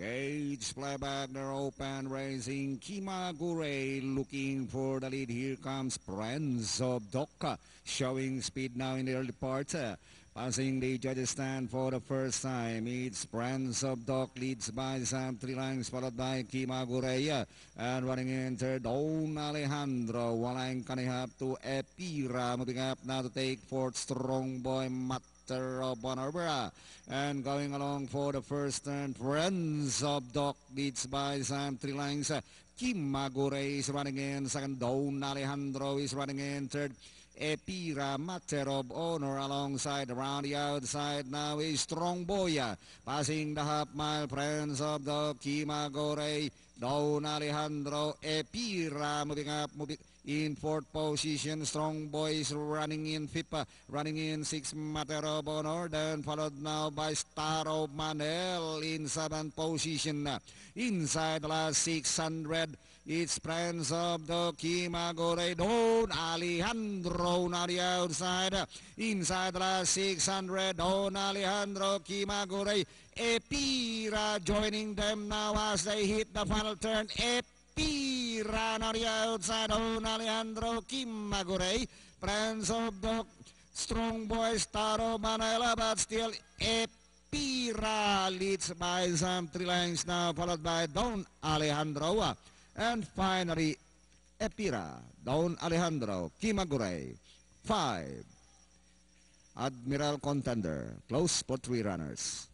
Cage playback, they open, raising Kimagure looking for the lead. Here comes Prince of Doka, showing speed now in the early part. Uh, passing the judges stand for the first time. It's Prince of Dock leads by some three lengths, followed by Kimagureya. Uh, and running in third, Don Alejandro. Walang Kanihap to Epira. Moving up now to take fourth, Strong Boy Mat Dr. Bonarbera. And going along for the first turn, Friends of Doc beats by Sam three lengths. Kim is running in. Second, Don Alejandro is running in. Third, Epira Materob owner alongside around the outside now is Strong Boya. Passing the half mile, Friends of Doc, Kimagore. Down Alejandro, Epira moving up, moving in fourth position. Strong boys running in FIPA, running in six Matero and followed now by Star of Manel in seventh position. Inside the last 600, it's Prince of the Kimagore Don Alejandro on the outside. Inside the last 600, Don Alejandro Kimagore, Epira. Pira joining them now as they hit the final turn. Epira on the outside on Alejandro Kimagure. of Dog, Strong Boy, Staro Manela, but still Epira leads by some three lines now, followed by Don Alejandro. Uh, and finally, Epira, Don Alejandro, Kimagure, five. Admiral Contender, close for three runners.